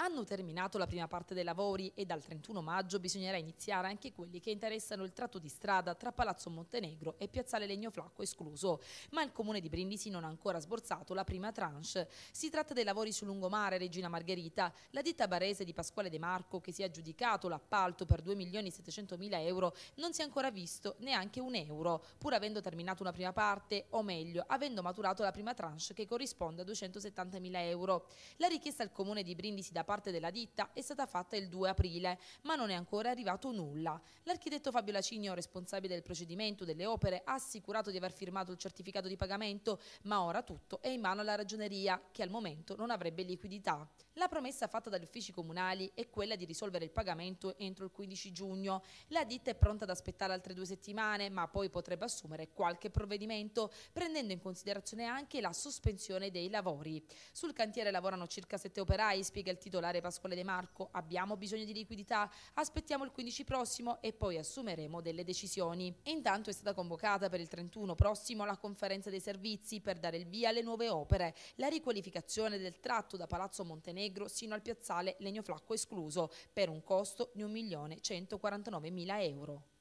hanno terminato la prima parte dei lavori e dal 31 maggio bisognerà iniziare anche quelli che interessano il tratto di strada tra Palazzo Montenegro e Piazzale Legno Flacco escluso, ma il comune di Brindisi non ha ancora sborsato la prima tranche. Si tratta dei lavori su lungomare Regina Margherita. La ditta barese di Pasquale De Marco, che si è aggiudicato l'appalto per 2.700.000 euro, non si è ancora visto neanche un euro, pur avendo terminato una prima parte, o meglio, avendo maturato la prima tranche che corrisponde a 270.000 euro. La richiesta al comune di Brindisi da parte della ditta è stata fatta il 2 aprile, ma non è ancora arrivato nulla. L'architetto Fabio Lacinio, responsabile del procedimento delle opere, ha assicurato di aver firmato il certificato di pagamento, ma ora tutto è in mano alla ragioneria, che al momento non avrebbe liquidità. La promessa fatta dagli uffici comunali è quella di risolvere il pagamento entro il 15 giugno. La ditta è pronta ad aspettare altre due settimane, ma poi potrebbe assumere qualche provvedimento, prendendo in considerazione anche la sospensione dei lavori. Sul cantiere lavorano circa sette operai, spiega il titolo titolare Pasquale De Marco, abbiamo bisogno di liquidità, aspettiamo il 15 prossimo e poi assumeremo delle decisioni. E intanto è stata convocata per il 31 prossimo la conferenza dei servizi per dare il via alle nuove opere, la riqualificazione del tratto da Palazzo Montenegro sino al piazzale Legno Flacco escluso, per un costo di 1.149.000 euro.